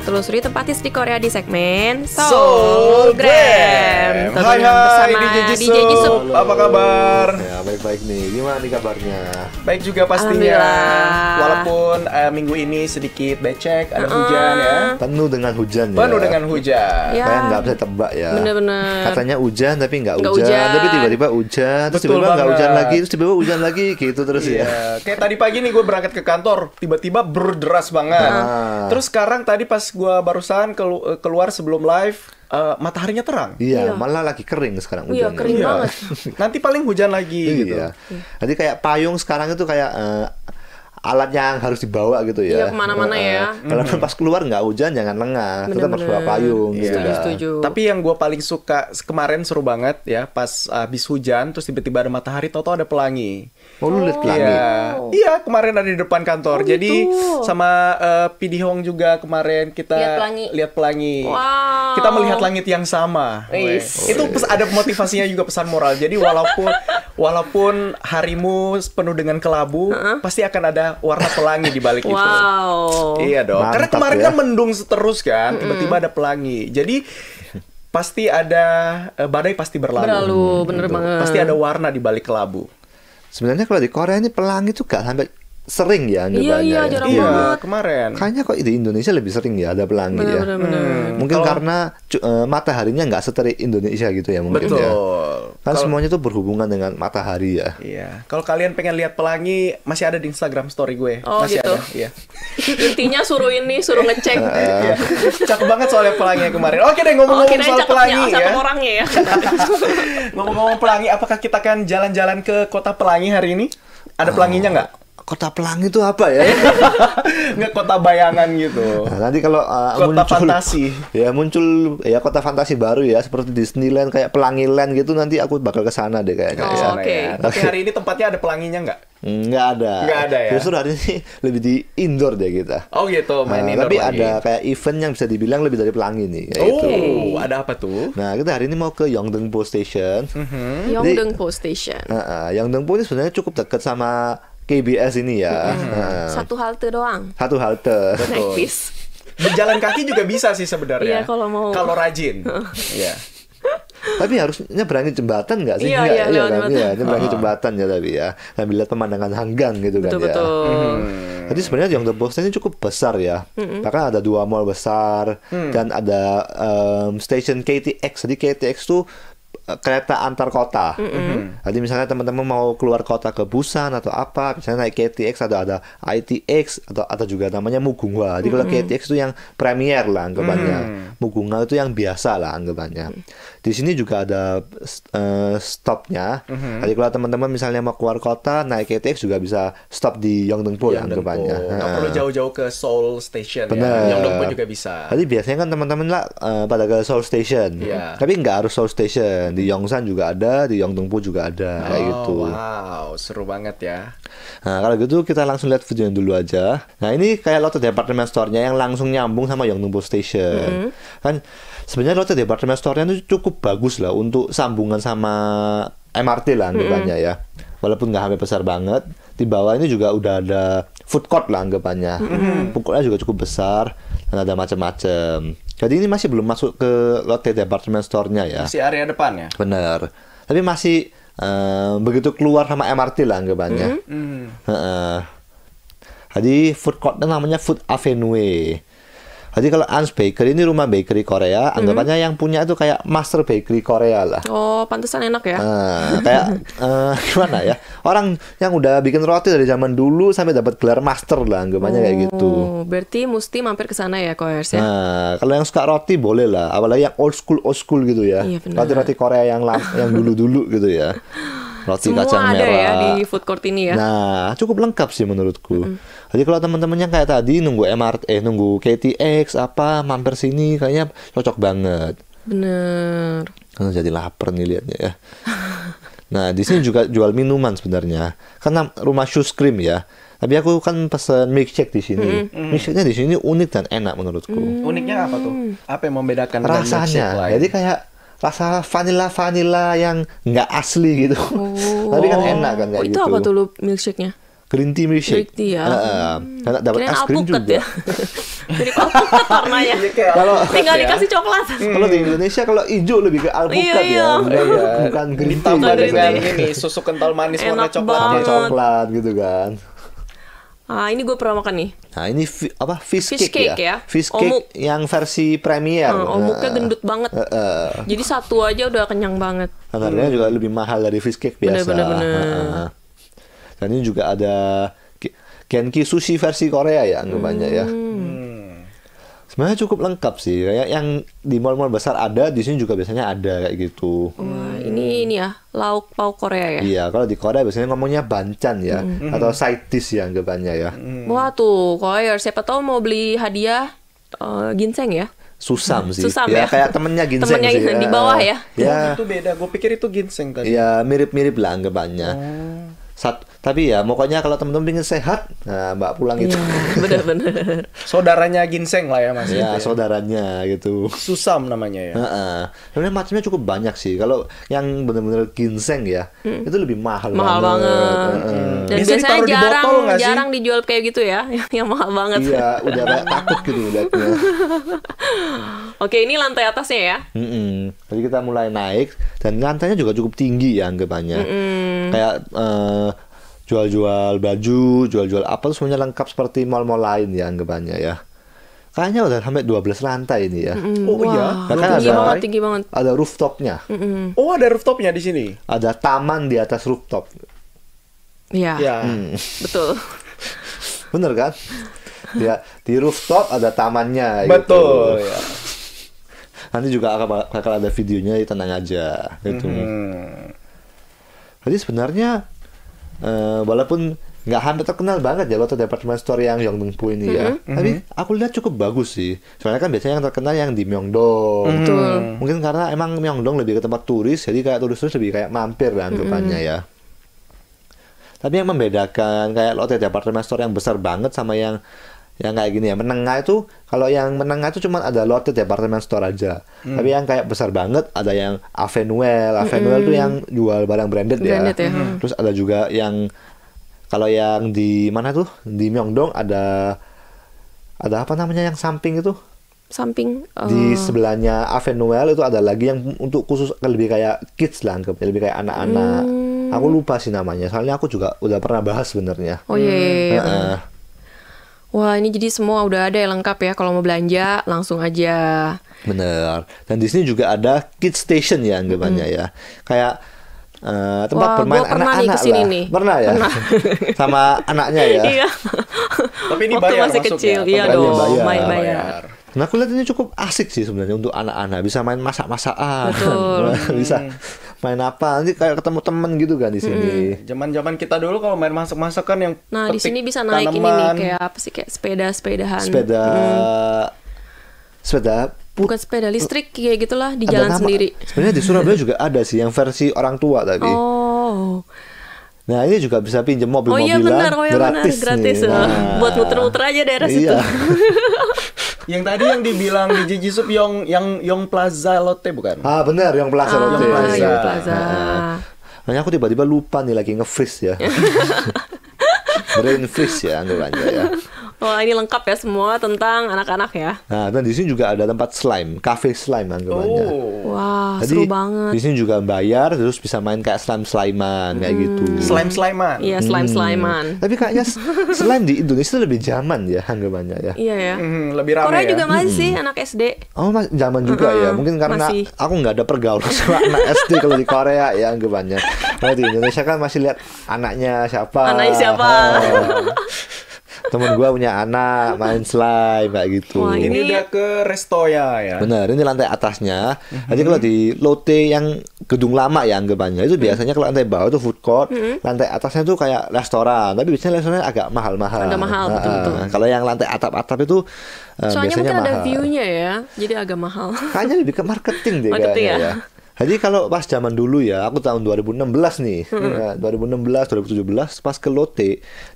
telusuri tempatis di Korea di segmen Soul Gram. Hai hai, DJ Jisoo. Apa kabar? Ya baik baik nih. Gimana nih kabarnya? Baik juga pastinya. Walaupun uh, minggu ini sedikit becek, ada uh -uh. hujan ya. Penuh dengan hujan. Ya. Penuh dengan hujan. Ya. Kayak nggak bisa tebak ya. Bener-bener. Katanya hujan tapi nggak hujan, hujan, tapi tiba-tiba hujan, terus tiba-tiba nggak hujan lagi, terus tiba-tiba hujan lagi, gitu terus yeah. ya. Kayak tadi pagi nih gue berangkat ke kantor, tiba-tiba berderas banget. Nah. Terus sekarang tadi pas gue barusan kelu keluar sebelum live uh, mataharinya terang. Iya, iya, malah lagi kering sekarang iya, hujannya. Iya, kering banget. Nanti paling hujan lagi iya. gitu. Nanti kayak payung sekarang itu kayak uh, alat yang harus dibawa gitu ya. Iya kemana-mana eh, ya. Kalau mm-hmm. pas keluar nggak hujan jangan lengah, Kita harus bawa payung. Iya. Setuju, gitu. setuju. Tapi yang gue paling suka kemarin seru banget ya pas habis hujan terus tiba-tiba ada matahari, toto ada pelangi. Oh, lu lihat oh. pelangi? Iya, oh. iya kemarin ada di depan kantor. Oh, Jadi gitu. sama uh, eh, Pidi Hong juga kemarin kita lihat pelangi. Lihat pelangi. Wow. Kita melihat langit yang sama. Weiss. Weiss. Itu ada motivasinya juga pesan moral. Jadi walaupun walaupun harimu penuh dengan kelabu, uh -huh. pasti akan ada warna pelangi di balik wow. itu. Iya dong. Mantap, Karena kemarin ya. kan mendung terus kan, tiba-tiba mm -hmm. ada pelangi. Jadi pasti ada eh, badai pasti berlalu. Berlalu, bener gitu. banget. Pasti ada warna di balik kelabu sebenarnya kalau di Korea ini pelangi tuh gak sampai sering ya iya, nyobanya. Iya, ya. iya, ya. Iya, kemarin. Kayaknya kok di Indonesia lebih sering ya ada pelangi bener, ya. Bener, bener. mungkin kalau... karena uh, mataharinya nggak seterik Indonesia gitu ya mungkin Betul. ya. Betul. Kan kalo, semuanya tuh berhubungan dengan matahari ya. Iya. Kalau kalian pengen lihat pelangi masih ada di Instagram story gue. Oh, masih gitu. ada. Iya. Intinya suruh ini, suruh ngecek. Uh, cakep banget soalnya pelangi kemarin. Oke deh ngomong-ngomong oh, soal pelangi ya. orangnya ya. ngomong-ngomong pelangi, apakah kita akan jalan-jalan ke kota pelangi hari ini? Ada pelanginya nggak? Oh kota pelangi itu apa ya? Nggak kota bayangan gitu. Nah, nanti kalau uh, kota muncul, fantasi. Ya muncul ya kota fantasi baru ya seperti Disneyland kayak pelangi land gitu nanti aku bakal ke sana deh kayaknya. Oh, ya. Oke. Okay. Ya. Tapi hari ini tempatnya ada pelanginya nggak? Nggak ada. Nggak ada ya. Justru hari ini lebih di indoor deh kita. Oh gitu, main nah, indoor. Tapi lagi. ada kayak event yang bisa dibilang lebih dari pelangi nih. Ya oh, itu. ada apa tuh? Nah kita hari ini mau ke Yongdeungpo Station. Mm -hmm. Yongdeungpo Station. Uh, uh, Yongdeungpo ini sebenarnya cukup dekat sama KBS ini ya. Hmm. Satu halte doang. Satu halte. Betul. Naik Berjalan kaki juga bisa sih sebenarnya. Iya kalau mau. rajin. Iya. iya. tapi harusnya berani jembatan nggak sih? Iya, iya, iya, kan? iya oh. jembatan ya tapi ya sambil lihat pemandangan hanggang gitu betul, kan betul. ya. Hmm. Jadi sebenarnya The Boston ini cukup besar ya, mm-hmm. bahkan ada dua mall besar hmm. dan ada um, station KTX. Jadi KTX tuh kereta antar kota. Mm -hmm. Jadi misalnya teman-teman mau keluar kota ke Busan atau apa, misalnya naik KTX atau ada ITX atau atau juga namanya Mugunghwa. Jadi mm -hmm. kalau KTX itu yang premier lah anggapannya. Mm -hmm. Mugunghwa itu yang biasa lah anggapannya. Di sini juga ada uh, stopnya. Mm-hmm. Jadi kalau teman-teman misalnya mau keluar kota naik KTX juga bisa stop di Yongdongpo ya anggapannya. Nggak nah. perlu jauh-jauh ke Seoul Station ya. Benar. ya. juga bisa. Jadi biasanya kan teman-teman lah uh, pada ke Seoul Station. Yeah. Tapi nggak harus Seoul Station. Di Yongsan juga ada, di Yongdongpo juga ada oh, kayak gitu. Wow, seru banget ya. Nah, kalau gitu kita langsung lihat videonya dulu aja. Nah, ini kayak Lotte Department Store-nya yang langsung nyambung sama Yongdongpo Station. Mm-hmm. Kan sebenarnya Lotte Department Store-nya itu cukup cukup bagus lah untuk sambungan sama MRT lah anggapannya mm -hmm. ya. Walaupun nggak sampai besar banget, di bawah ini juga udah ada food court lah anggapannya. Mm -hmm. juga cukup besar dan ada macam-macam. Jadi ini masih belum masuk ke Lotte Department Store-nya ya. Masih area depan ya. Bener. Tapi masih uh, begitu keluar sama MRT lah anggapannya. Mm -hmm. uh -uh. Jadi food courtnya namanya Food Avenue. Jadi kalau Ans Bakery ini rumah bakery Korea, hmm. anggapannya -hmm. yang punya itu kayak master bakery Korea lah. Oh, pantesan enak ya. Uh, kayak uh, gimana ya? Orang yang udah bikin roti dari zaman dulu sampai dapat gelar master lah anggapannya oh, kayak gitu. berarti mesti mampir ke sana ya Koers ya. Nah, kalau yang suka roti boleh lah, apalagi yang old school old school gitu ya. Iya, Roti-roti Korea yang yang dulu-dulu gitu ya. roti Semua kacang ada merah. ya di food court ini ya. Nah, cukup lengkap sih menurutku. Mm. Jadi kalau teman-temannya kayak tadi nunggu MRT, eh nunggu KTX apa mampir sini kayaknya cocok banget. Bener. Kan jadi lapar nih liatnya ya. nah, di sini juga jual minuman sebenarnya. Karena rumah shoes cream ya. Tapi aku kan pesen milkshake di sini. Mm. Milkshake-nya di sini unik dan enak menurutku. Mm. Uniknya apa tuh? Apa yang membedakan rasanya? Dengan lain? Jadi kayak rasa vanilla vanilla yang nggak asli gitu. Oh. Tapi kan enak kan kayak oh, itu gitu. Itu apa tuh lu milkshake-nya? Green tea milkshake. Green tea ya. Uh, hmm. karena dapat es krim juga. Ya? Mirip alpukat warnanya. kalau tinggal ya. dikasih coklat. Hmm. Kalau di Indonesia kalau hijau lebih ke alpukat iya, iya. ya. Iya. Bukan green tea. Ditambah dengan ini susu kental manis warna coklat. coklat gitu kan. Ah, ini gue pernah makan nih. Nah, ini apa fish, fish cake, ya? cake ya? ya? Fish oh, cake omuk. yang versi premier. Hmm, ah, omuknya oh, nah. gendut banget. Uh, uh. Jadi satu aja udah kenyang banget. Nah, harganya hmm. juga lebih mahal dari fish cake biasa. Bener, bener, bener. Uh, Dan ini juga ada Genki sushi versi Korea ya anggapannya banyak ya. Hmm. Hmm. Sebenarnya cukup lengkap sih. Kayak yang di mall-mall besar ada, di sini juga biasanya ada kayak gitu. Hmm ini hmm. ini ya lauk pau Korea ya iya kalau di Korea biasanya ngomongnya bancan ya hmm. hmm. atau side dish ya anggapannya ya hmm. wah tuh Korea siapa tahu mau beli hadiah uh, ginseng ya susam sih. Susam ya, ya. kayak temennya ginseng temennya sih. di bawah ya. Ya. Oh, ya. itu beda. Gue pikir itu ginseng tadi. Kan. Iya mirip-mirip lah anggapannya. hmm. Sat, tapi ya pokoknya kalau teman-teman ingin sehat, nah Mbak pulang iya, itu. Ya, Benar-benar. saudaranya ginseng lah ya Mas. Ya, gitu ya. gitu. Susam namanya ya. Sebenarnya Uh-uh. macamnya cukup banyak sih. Kalau yang benar-benar ginseng ya, hmm. itu lebih mahal, mahal banget. banget. Uh-uh. Hmm. Dan biasanya jarang di botol, jarang sih? dijual kayak gitu ya, yang, mahal banget. Iya, udah kayak takut gitu lihatnya. Oke, ini lantai atasnya ya. Mm-mm. Jadi kita mulai naik dan lantainya juga cukup tinggi ya anggapannya. Mm-mm. Kayak uh, jual-jual baju, jual-jual apa tuh semuanya lengkap seperti mall-mall lain ya anggapannya ya. Kayaknya udah sampai 12 lantai ini ya. Mm-hmm. Oh iya, wow. tinggi ada banget, tinggi banget. Ada rooftopnya. Mm-hmm. Oh, ada rooftopnya di sini. Ada taman di atas rooftop. Iya. yeah. mm. Betul. Bener kan? Ya, di rooftop ada tamannya gitu. Betul. Gitu. Ya. Nanti juga akan ada videonya, tenang aja gitu. Mm-hmm. Jadi sebenarnya uh, walaupun nggak hampir terkenal banget ya lotte department store yang Yongdongpu ini ya. Mm-hmm. Tapi aku lihat cukup bagus sih. Soalnya kan biasanya yang terkenal yang di Myeongdong. Mm-hmm. Mungkin karena emang Myeongdong lebih ke tempat turis, jadi kayak turis-turis lebih kayak mampir lah anggapannya mm-hmm. ya. Tapi yang membedakan kayak lotte department store yang besar banget sama yang yang kayak gini ya menengah itu kalau yang menengah itu cuma ada lotte department ya, store aja mm. tapi yang kayak besar banget ada yang Avenuel Avenuel hmm. tuh yang jual barang branded, ya. branded ya, ya. Hmm. terus ada juga yang kalau yang di mana tuh di Myeongdong ada ada apa namanya yang samping itu samping uh... di eh. sebelahnya Avenuel itu ada lagi yang untuk khusus lebih kayak kids lah anggap ya, lebih kayak anak-anak hmm. aku lupa sih namanya soalnya aku juga udah pernah bahas sebenarnya oh iya, yeah. nah, Uh, Wah ini jadi semua udah ada ya lengkap ya kalau mau belanja langsung aja. Bener. Dan di sini juga ada kid station ya anggapannya hmm. ya. Kayak uh, tempat bermain anak-anak lah. Nih. Pernah ya? Pernah. Sama anaknya ya. Iya. Tapi ini Waktu bayar masih kecil, ya? iya dong. Bayar. Main bayar. Nah aku lihat ini cukup asik sih sebenarnya untuk anak-anak bisa main masak-masakan, bisa hmm main apa nanti kayak ketemu temen gitu kan di hmm. sini zaman-zaman hmm. kita dulu kalau main masak-masak kan yang nah di sini bisa naik ini nih kayak apa sih kayak sepeda-sepedahan sepeda hmm. sepeda bukan sepeda listrik kayak gitulah di jalan sendiri sebenarnya di Surabaya juga ada sih yang versi orang tua tadi oh Nah ini juga bisa pinjam oh iya, mobil-mobilan oh, iya, benar, oh, iya, gratis, gratis nih. Nah. Buat muter-muter aja daerah iya. situ yang tadi yang dibilang di Jiji Sup yang yang yang Plaza Lotte bukan? Ah benar yang Plaza ah, Lotte. Yang Plaza. Yong Plaza. Nah, aku tiba-tiba lupa nih lagi nge-freeze ya. Brain freeze ya anggapannya ya. Wah oh, ini lengkap ya semua tentang anak-anak ya. Nah dan di sini juga ada tempat slime, cafe slime anggapannya. Oh. Wah seru banget. Di sini juga bayar terus bisa main kayak slime slimean hmm. kayak gitu. Slime slimean. Iya slime hmm. slimean. Hmm. Tapi kayaknya slime di Indonesia lebih zaman ya anggapannya ya. Iya ya. Hmm, lebih ramai. Korea ya? juga masih hmm. sih anak SD. Oh mas zaman juga uh -uh. ya. Mungkin karena masih. aku nggak ada pergaulan sama anak SD kalau di Korea ya anggapannya. Kalau di Indonesia kan masih lihat anaknya siapa. Anaknya siapa. Oh temen gue punya anak main slime kayak gitu Wah, ini, ini udah ke resto ya ya bener ini lantai atasnya mm-hmm. jadi kalau di lote yang gedung lama ya anggapannya itu mm-hmm. biasanya kalau lantai bawah itu food court mm-hmm. lantai atasnya tuh kayak restoran tapi biasanya restorannya agak mahal-mahal agak mahal nah, betul kalau yang lantai atap-atap itu eh, soalnya biasanya mungkin mahal. ada view-nya ya jadi agak mahal kayaknya lebih ke marketing deh marketing kayaknya ya, ya. Jadi kalau pas zaman dulu ya, aku tahun 2016 nih, hmm. 2016, 2017 pas ke Lotte,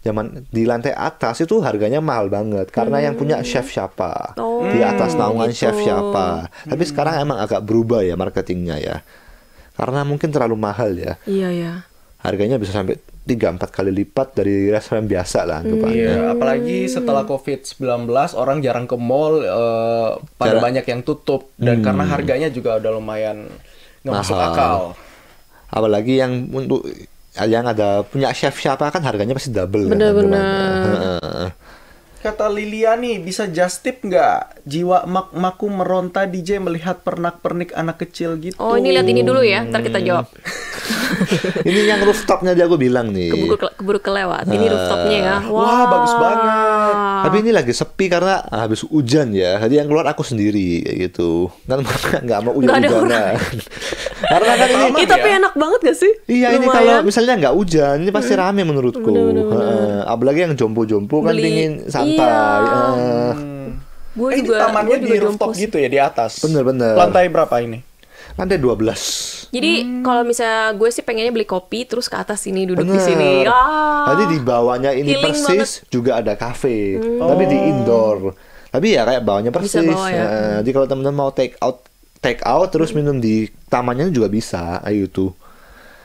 zaman di lantai atas itu harganya mahal banget karena hmm. yang punya mm. chef siapa, oh, di atas naungan gitu. chef siapa. Tapi mm. sekarang emang agak berubah ya marketingnya ya, karena mungkin terlalu mahal ya. Iya ya. Harganya bisa sampai tiga empat kali lipat dari restoran biasa lah anggapannya. Iya, iya apalagi setelah COVID-19 orang jarang ke mall uh, pada Jara... banyak yang tutup dan hmm. karena harganya juga udah lumayan nggak masuk akal apalagi yang untuk yang ada punya chef siapa kan harganya pasti double benar-benar kan, kata Liliani bisa just tip nggak jiwa mak maku meronta DJ melihat pernak-pernik anak kecil gitu. Oh, ini lihat ini dulu ya, ntar kita hmm. jawab. ini yang rooftopnya dia aku bilang nih. Keburu, ke keburu kelewat. Ini ah. rooftopnya ya. Wah, Wah, bagus banget. Tapi ini lagi sepi karena habis hujan ya. Jadi yang keluar aku sendiri kayak gitu. Kan nggak mau hujan-hujanan. karena kan ini ya, tapi ya? enak banget gak sih? Iya, Lumayan. ini kalau misalnya nggak hujan, ini pasti rame menurutku. Bener, bener, bener. apalagi yang jompo-jompo kan dingin santai. Iya. Uh, Gue eh, juga, tamannya di rooftop jompo. gitu ya di atas. Bener-bener. Lantai berapa ini? Lantai 12. Jadi hmm. kalau misalnya gue sih pengennya beli kopi terus ke atas sini duduk Bener. di sini. Ah. Tadi di bawahnya ini persis banget. juga ada kafe, hmm. tapi di oh. indoor. Tapi ya kayak bawahnya persis. bawah ya. Nah, jadi kalau teman-teman mau take out take out terus hmm. minum di tamannya juga bisa. Ayo tuh.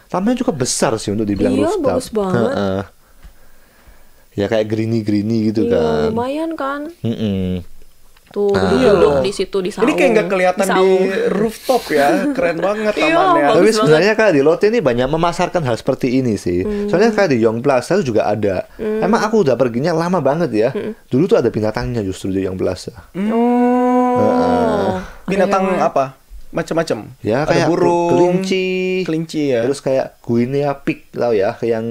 Tamannya juga besar sih untuk dibilang iya, rooftop. Iya, bagus banget. Ya kayak greeny-greeny gitu iya, kan. lumayan kan. Mm -mm tuh gitu. ah. duduk iya di situ di sana Ini kayak nggak kelihatan di, di rooftop ya, keren banget iya, tamannya. Tapi sebenarnya kak di Lotte ini banyak memasarkan hal seperti ini sih. Hmm. Soalnya kak di Young Plaza itu juga ada. Hmm. Emang aku udah perginya lama banget ya. Hmm. Dulu tuh ada binatangnya justru di Young Plaza. Hmm. Uh, binatang apa? Macam-macam. Ya kayak burung, kelinci, kelinci ya. Terus kayak guinea pig lah ya, kayak yang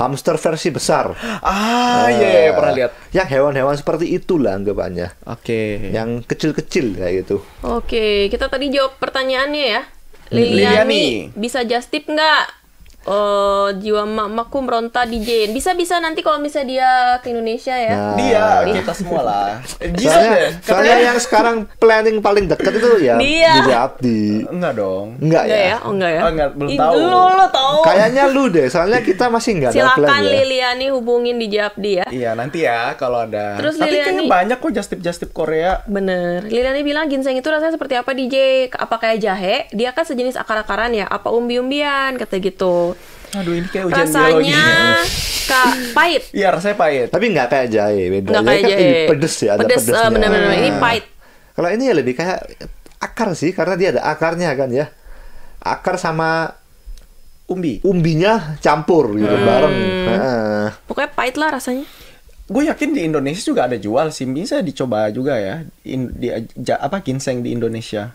hamster versi besar. Ah, iya, uh, iya, yeah, pernah eh, lihat. Yang hewan-hewan seperti itulah anggapannya. Oke. Okay. Yang kecil-kecil kayak gitu. Oke, okay. kita tadi jawab pertanyaannya ya. Hmm. Liliani, Liliani. bisa just tip nggak? Oh, jiwa mamaku meronta di Jane. Bisa-bisa nanti kalau misalnya dia ke Indonesia ya. Nah, dia, dia, kita semua lah. Bisa soalnya, deh. Soalnya yang sekarang planning paling dekat itu ya dia. Di Abdi. Enggak dong. Enggak, ya? ya? Oh, enggak ya? Oh, enggak, belum tahu. Lu, lu tahu. Kayaknya lu deh, soalnya kita masih enggak ada plan Silakan ya. Liliani ya. hubungin di Abdi ya. Iya, nanti ya kalau ada. Terus Tapi Liliani... kayaknya banyak kok jastip jastip Korea. Bener. Liliani bilang ginseng itu rasanya seperti apa DJ? Apa kayak jahe? Dia kan sejenis akar-akaran ya? Apa umbi-umbian? Kata gitu. Aduh ini kayak ujian rasanya biologi. kak pahit. Iya rasanya pahit. Tapi nggak kayak jahe. Beda. Nggak kayak kan jahe. pedes ya. Ada pedes. Uh, Benar-benar ini nah, pahit. Kalau ini ya lebih kayak akar sih karena dia ada akarnya kan ya. Akar sama umbi. Umbinya campur gitu hmm. bareng. Nah. Pokoknya pahit lah rasanya. Gue yakin di Indonesia juga ada jual sih. Bisa dicoba juga ya. In, di, apa ginseng di Indonesia.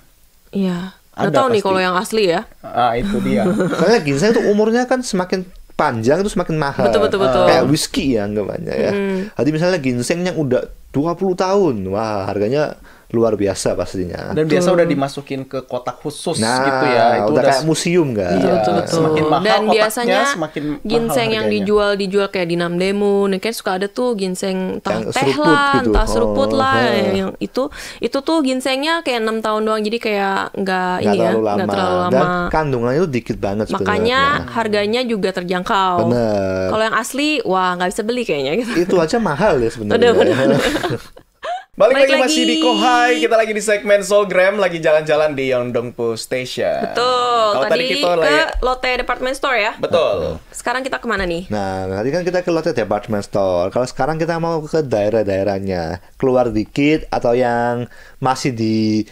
Iya. Ada tahu pasti. nih kalau yang asli ya. Ah itu dia. Karena ginseng itu umurnya kan semakin panjang itu semakin mahal. Betul betul betul. Kayak whisky ya anggapannya ya. Hmm. Jadi misalnya ginseng yang udah 20 tahun, wah harganya luar biasa pastinya. Dan biasa udah dimasukin ke kotak khusus nah, gitu ya. Itu udah, udah kayak museum gak? Iya, betul, betul. Semakin mahal Dan biasanya semakin ginseng yang dijual dijual kayak di Namdemu, nih kayak suka ada tuh ginseng tah teh lah, gitu. tah seruput oh, lah oh. yang itu itu tuh ginsengnya kayak enam tahun doang jadi kayak nggak ini ya, nggak terlalu lama. Dan kandungannya itu dikit banget sebenarnya. Makanya harganya juga terjangkau. Kalau yang asli, wah nggak bisa beli kayaknya gitu. Itu aja mahal ya sebenarnya. Balik, Balik lagi, lagi masih di Kohai, kita lagi di segmen Solgram, lagi jalan-jalan di Yeongdongpo Station. Betul, Kalau tadi, tadi kita ke lagi... Lotte Department Store ya? Betul. Sekarang kita kemana nih? Nah, tadi kan kita ke Lotte Department Store. Kalau sekarang kita mau ke daerah-daerahnya, keluar dikit atau yang masih di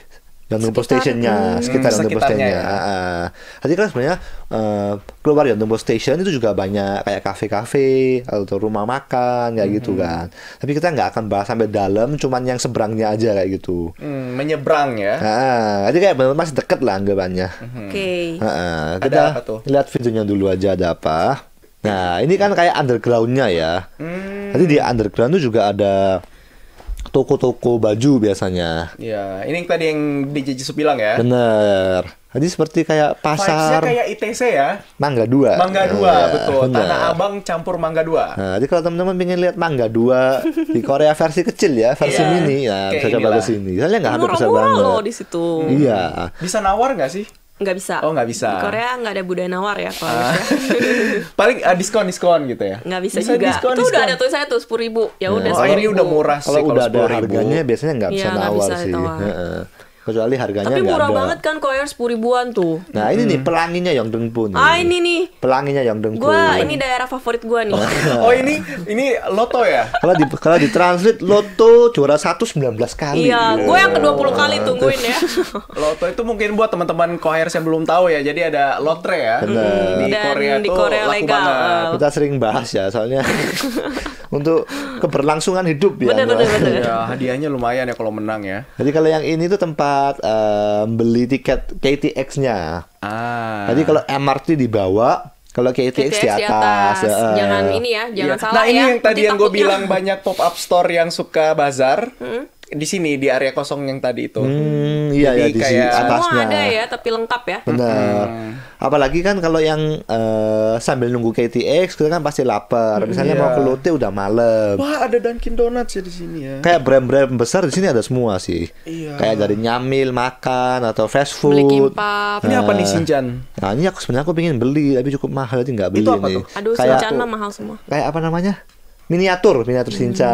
Yondombo Stationnya sekitar hmm, Yondombo Stationnya. Ya. Uh, jadi kan sebenarnya uh, keluar Yondombo Station itu juga banyak kayak kafe-kafe atau rumah makan kayak gitu hmm. gitu kan. Tapi kita nggak akan bahas sampai dalam, cuman yang seberangnya aja kayak gitu. Hmm, menyeberang ya. Uh, jadi kayak benar masih deket lah anggapannya. Hmm. Oke. Okay. Uh, uh, kita ada apa tuh? lihat videonya dulu aja ada apa. Nah ini kan kayak undergroundnya ya. Hmm. Jadi di underground itu juga ada toko-toko baju biasanya. Iya, ini yang tadi yang DJ Jisoo bilang ya. Bener. Jadi seperti kayak pasar. Vibesnya kayak ITC ya. Mangga dua. Mangga dua ya, betul. Bener. Tanah Abang campur Mangga dua. Nah, jadi kalau teman-teman ingin lihat Mangga dua di Korea versi kecil ya, versi yeah. mini ya, versi bisa ini. coba ke sini. Soalnya nggak ada besar banget. loh di situ. Iya. Bisa nawar nggak sih? nggak bisa. Oh nggak bisa. Di Korea nggak ada budaya nawar ya kalau uh, Paling uh, diskon diskon gitu ya. Nggak bisa, bisa juga. Diskon, itu diskon. udah ada tulisannya tuh sepuluh ribu. Ya iya. udah. Oh ini udah murah sih. Kalau udah ada harganya biasanya nggak bisa ya, nawar bisa sih kecuali harganya tapi murah banget kan koyor sepuluh ribuan tuh nah ini hmm. nih pelanginya yang nih ah ini nih pelanginya yang dengpun gua ini daerah favorit gua nih oh ini ini loto ya kalau di kalau di translate loto juara satu sembilan belas kali iya yeah. gua yang kedua puluh kali tungguin ya loto itu mungkin buat teman-teman koyor yang belum tahu ya jadi ada lotre ya Bener. di Dan Korea di Korea legal banget. kita sering bahas ya soalnya untuk keberlangsungan hidup ya bener, bener, bener. ya hadiahnya lumayan ya kalau menang ya jadi kalau yang ini tuh tempat tempat um, beli tiket KTX-nya. Ah. Jadi kalau MRT dibawa, kalau KTX, KTX di atas, di atas. Ya, jangan ini ya, jangan ya. salah nah, ya. Nah ini yang tadi yang gue bilang banyak pop up store yang suka bazar. Hmm? di sini di area kosong yang tadi itu. Hmm, iya ya di kayak... sini atasnya. Semua ada ya, tapi lengkap ya. Benar. Hmm. Apalagi kan kalau yang uh, sambil nunggu KTX kita kan pasti lapar. Hmm, Misalnya iya. mau ke Lotte udah malam. Wah, ada Dunkin Donuts ya di sini ya. Kayak brand-brand besar di sini ada semua sih. Iya. Kayak dari nyamil, makan atau fast food. Beli kimpap. Nah, ini apa nih nah. Sinjan? Nah, ini aku sebenarnya aku pengen beli tapi cukup mahal jadi nggak beli itu apa nih. Tuh? Aduh, kayak Sinjan mahal semua. Kayak apa namanya? miniatur miniatur sinca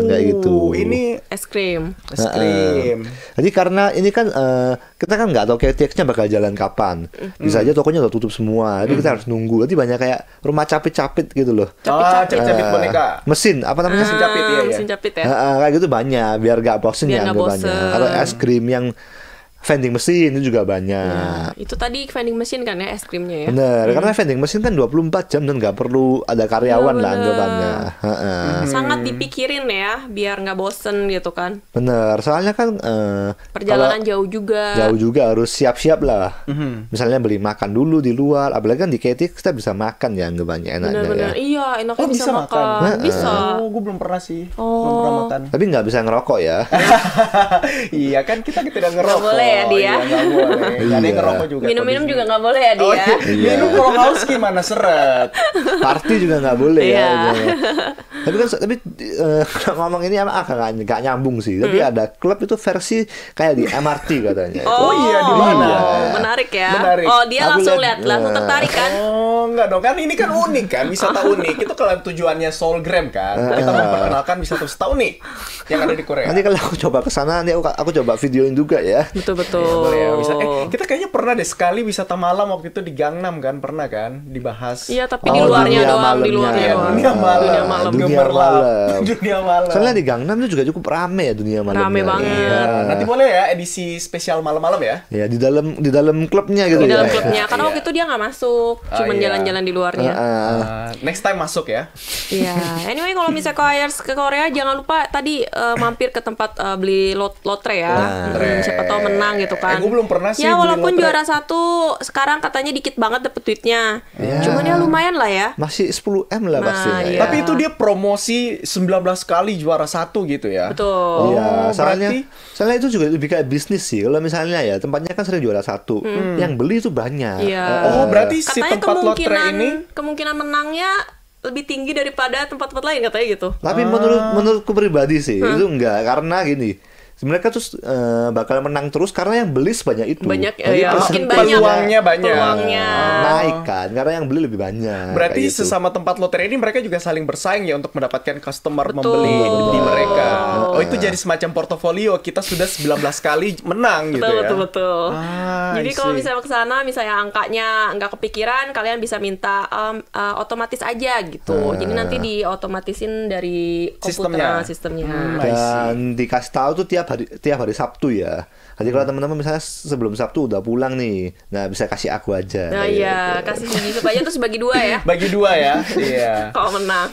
hmm. kayak gitu. Ini es krim. Es krim. Uh Jadi karena ini kan uh, kita kan nggak tahu KTX-nya bakal jalan kapan. Bisa aja tokonya udah tutup semua. Jadi kita harus nunggu. nanti banyak kayak rumah capit-capit gitu loh. Capit-capit ah, -capit eh, boneka. Mesin apa namanya? Mesin capit ya. Mesin capit ya. kayak gitu banyak biar nggak bosen biar ya anggapannya. Kalau es krim yang vending mesin itu juga banyak. Ya, itu tadi vending mesin kan ya es krimnya ya. Bener, hmm. karena vending mesin kan 24 jam dan nggak perlu ada karyawan ya, lah anggapannya. Hmm. Sangat hmm. dipikirin ya, biar nggak bosen gitu kan. Benar, soalnya kan uh, perjalanan jauh juga. Jauh juga harus siap-siap lah. Hmm. Misalnya beli makan dulu di luar, apalagi kan di KT kita bisa makan ya nggak enaknya bener, bener. ya. Iya, enaknya oh, bisa, makan. makan. Bisa. Oh, gue belum pernah sih. Oh. Belum pernah makan. Tapi nggak bisa ngerokok ya. iya kan kita tidak ngerokok. Gak boleh ya oh, dia. Iya, boleh. Iya. ngerokok juga. Minum-minum juga nggak boleh ya oh, dia. Iya. Minum iya. kalau haus gimana seret. Party juga nggak boleh ya. Gitu. tapi kan tapi eh, ngomong ini emang ah, agak nggak nyambung sih. Tapi hmm. ada klub itu versi kayak di MRT katanya. Oh, oh, iya di mana? Menarik ya. Menarik. Oh dia langsung lihat, langsung tertarik kan? Oh nggak dong kan ini kan unik kan bisa wisata unik. Itu kalau tujuannya Solgram kan. Kita memperkenalkan wisata tahu unik yang ada di Korea. Nanti kalau aku coba kesana nanti aku, coba videoin juga ya. Iya, betul. Ya, boleh ya, bisa. Eh, kita kayaknya pernah deh sekali wisata malam waktu itu di Gangnam kan, pernah kan dibahas. Iya, tapi oh, di luarnya dunia doang, malamnya. di luarnya ya, Dunia malam. Dunia malam. Dunia malam. dunia malam. Soalnya di Gangnam itu juga cukup rame ya dunia malam. Rame banget. Ya. Nanti boleh ya edisi spesial malam-malam ya? Ya, di dalam di dalam klubnya gitu di ya. Di dalam klubnya. Karena iya. waktu itu dia nggak masuk, oh, cuman jalan-jalan di luarnya. Uh, next time masuk ya. Iya. Anyway, kalau misalnya Ayers ke Korea jangan lupa tadi uh, mampir ke tempat uh, beli lot lotre ya. Hmm, siapa tahu menang menang gitu kan. Eh, gue belum pernah sih. Ya walaupun juara satu sekarang katanya dikit banget dapet tweetnya. Yeah. Cuman ya lumayan lah ya. Masih 10 m lah nah, pasti. Ya. Tapi itu dia promosi 19 kali juara satu gitu ya. Betul. Iya. Oh, soalnya, berarti... soalnya itu juga lebih kayak bisnis sih. Kalau misalnya ya tempatnya kan sering juara satu, hmm. hmm. yang beli itu banyak. Yeah. Oh, oh, oh berarti katanya si tempat lotre ini kemungkinan menangnya lebih tinggi daripada tempat-tempat lain katanya gitu. Tapi menurut ah. menurutku pribadi sih hmm. itu enggak karena gini mereka terus uh, bakal menang terus karena yang beli sebanyak itu. Banyak ya, ya, makin banyak. Peluangnya banyak. Peluangnya. Naik kan karena yang beli lebih banyak. Berarti gitu. sesama tempat loteri ini mereka juga saling bersaing ya untuk mendapatkan customer Betul. membeli di mereka. Oh, itu iya. jadi semacam portofolio. Kita sudah 19 kali menang gitu betul, ya. Betul betul. Ah, jadi kalau misalnya ke sana misalnya angkanya nggak kepikiran, kalian bisa minta um, uh, otomatis aja gitu. Ah. Jadi nanti diotomatisin dari komputer sistemnya. sistemnya. Hmm, Dan dikasih tahu tuh tiap hari tiap hari Sabtu ya. Jadi kalau hmm. teman-teman misalnya sebelum Sabtu udah pulang nih, nah bisa kasih aku aja. Nah iya, gitu. kasih ini supaya terus bagi dua ya. bagi dua ya, iya. Kalau menang.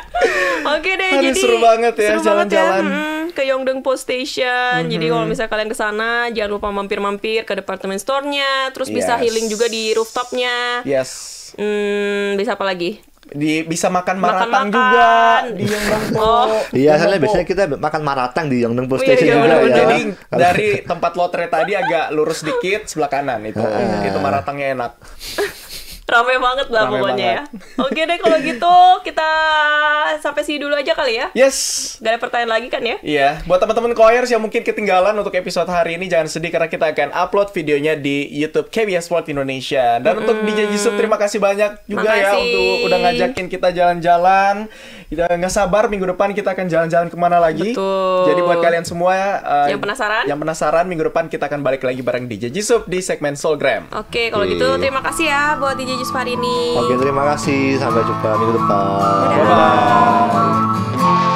Oke deh, Aduh, jadi seru banget ya, ya. jalan-jalan. Ya. Hmm, ke Yongdeng Post Station. Mm-hmm. Jadi kalau misalnya kalian ke sana, jangan lupa mampir-mampir ke department store-nya, terus yes. bisa healing juga di rooftop-nya. Yes. Hmm, bisa apa lagi? di bisa makan maratang makan, juga di Yongdengpo. Oh. Iya, soalnya biasanya kita makan maratang di Yongdengpo iya, Station iya, iya, juga bener, ya. Jadi dari tempat lotre tadi agak lurus dikit sebelah kanan itu. Ah. itu maratangnya enak. Rame banget lah Rame pokoknya ya. banget. ya. Oke deh kalau gitu kita sampai sini dulu aja kali ya. Yes. Gak ada pertanyaan lagi kan ya? Iya. Buat teman-teman koyers yang mungkin ketinggalan untuk episode hari ini jangan sedih karena kita akan upload videonya di YouTube KBS World Indonesia. Dan -hmm. untuk DJ Yusuf terima kasih banyak juga ya Makasih. ya untuk udah ngajakin kita jalan-jalan. Kita nggak sabar minggu depan kita akan jalan-jalan kemana lagi. Betul. Jadi buat kalian semua uh, yang penasaran, yang penasaran minggu depan kita akan balik lagi bareng DJ Jisub di segmen Soulgram. Oke, kalau gitu terima kasih ya buat DJ dari Jusparini. Oke, terima kasih. Sampai jumpa minggu depan. Dadah. Dadah.